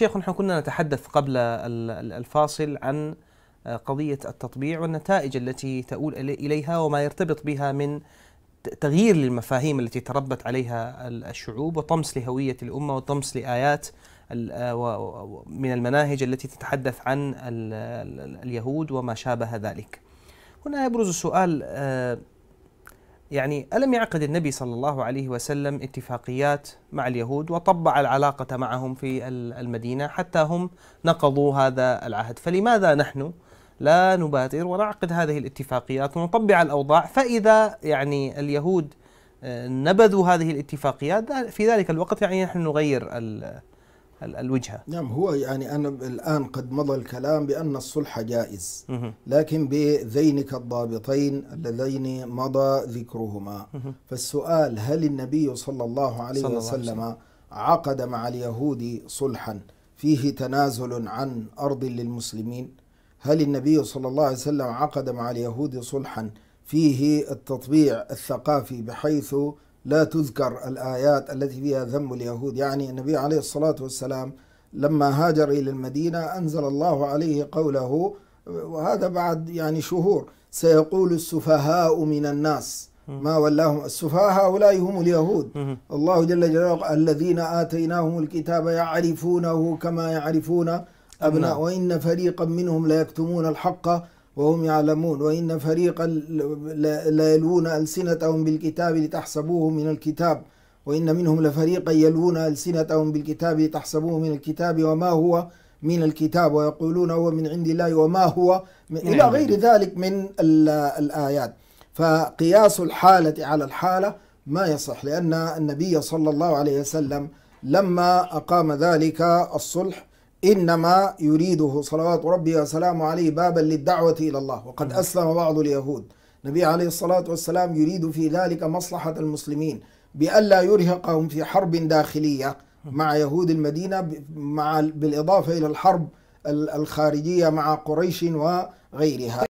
شيخ نحن كنا نتحدث قبل الفاصل عن آه، قضية التطبيع والنتائج التي تؤول إليها وما يرتبط بها من تغيير للمفاهيم التي تربت عليها الشعوب وطمس لهوية الأمة وطمس لآيات آه، من المناهج التي تتحدث عن اليهود وما شابه ذلك هنا يبرز سؤال آه، يعني ألم يعقد النبي صلى الله عليه وسلم اتفاقيات مع اليهود وطبع العلاقة معهم في المدينة حتى هم نقضوا هذا العهد فلماذا نحن لا نبادر ونعقد هذه الاتفاقيات ونطبع الأوضاع فإذا يعني اليهود آه، نبذوا هذه الاتفاقيات في ذلك الوقت يعني نحن نغير الوجهة نعم هو يعني أنا الآن قد مضى الكلام بأن الصلح جائز لكن بذينك الضابطين اللذين مضى ذكرهما فالسؤال هل النبي صلى الله عليه صلى وسلم الله عليه عقد مع اليهود صلحا فيه تنازل عن أرض للمسلمين هل النبي صلى الله عليه وسلم عقد مع اليهود صلحا فيه التطبيع الثقافي بحيث لا تذكر الآيات التي فيها ذم اليهود يعني النبي عليه الصلاة والسلام لما هاجر إلى المدينة أنزل الله عليه قوله وهذا بعد يعني شهور سيقول السفهاء من الناس ما ولاهم السفهاء هؤلاء هم اليهود الله جل جلاله الذين آتيناهم الكتاب يعرفونه كما يعرفون أبناء وإن فريقا منهم ليكتمون الحق وهم يعلمون وإن فريقا لا يلون ألسنتهم بالكتاب لتحسبوه من الكتاب وإن منهم لفريقا يلون ألسنتهم بالكتاب لتحسبوه من الكتاب وما هو من الكتاب ويقولون هو من عند الله وما هو من إلى غير ذلك من الآيات فقياس الحالة على الحالة ما يصح لأن النبي صلى الله عليه وسلم لما أقام ذلك الصلح إنما يريده صلوات ربي وسلامه عليه بابا للدعوة إلى الله وقد نعم. أسلم بعض اليهود النبي عليه الصلاة والسلام يريد في ذلك مصلحة المسلمين بألا يرهقهم في حرب داخلية نعم. مع يهود المدينة مع بالإضافة إلى الحرب الخارجية مع قريش وغيرها